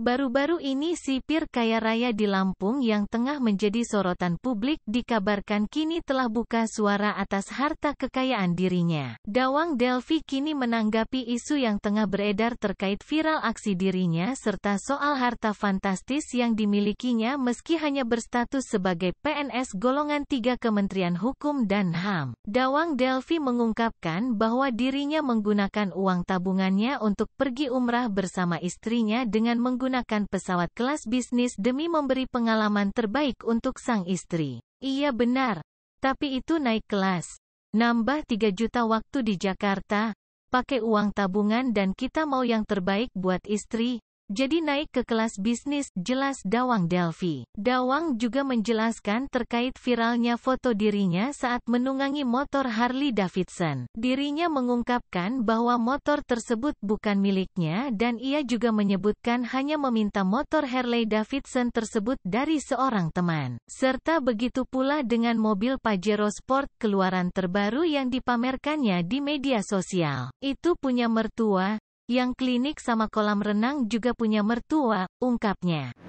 Baru-baru ini sipir kaya raya di Lampung yang tengah menjadi sorotan publik dikabarkan kini telah buka suara atas harta kekayaan dirinya. Dawang Delvi kini menanggapi isu yang tengah beredar terkait viral aksi dirinya serta soal harta fantastis yang dimilikinya meski hanya berstatus sebagai PNS golongan 3 Kementerian Hukum dan HAM. Dawang Delvi mengungkapkan bahwa dirinya menggunakan uang tabungannya untuk pergi umrah bersama istrinya dengan menggunakan menggunakan pesawat kelas bisnis demi memberi pengalaman terbaik untuk sang istri. Iya benar. Tapi itu naik kelas. Nambah 3 juta waktu di Jakarta. Pakai uang tabungan dan kita mau yang terbaik buat istri. Jadi naik ke kelas bisnis, jelas Dawang Delphi. Dawang juga menjelaskan terkait viralnya foto dirinya saat menunggangi motor Harley Davidson. Dirinya mengungkapkan bahwa motor tersebut bukan miliknya dan ia juga menyebutkan hanya meminta motor Harley Davidson tersebut dari seorang teman. Serta begitu pula dengan mobil Pajero Sport keluaran terbaru yang dipamerkannya di media sosial. Itu punya mertua, yang klinik sama kolam renang juga punya mertua, ungkapnya.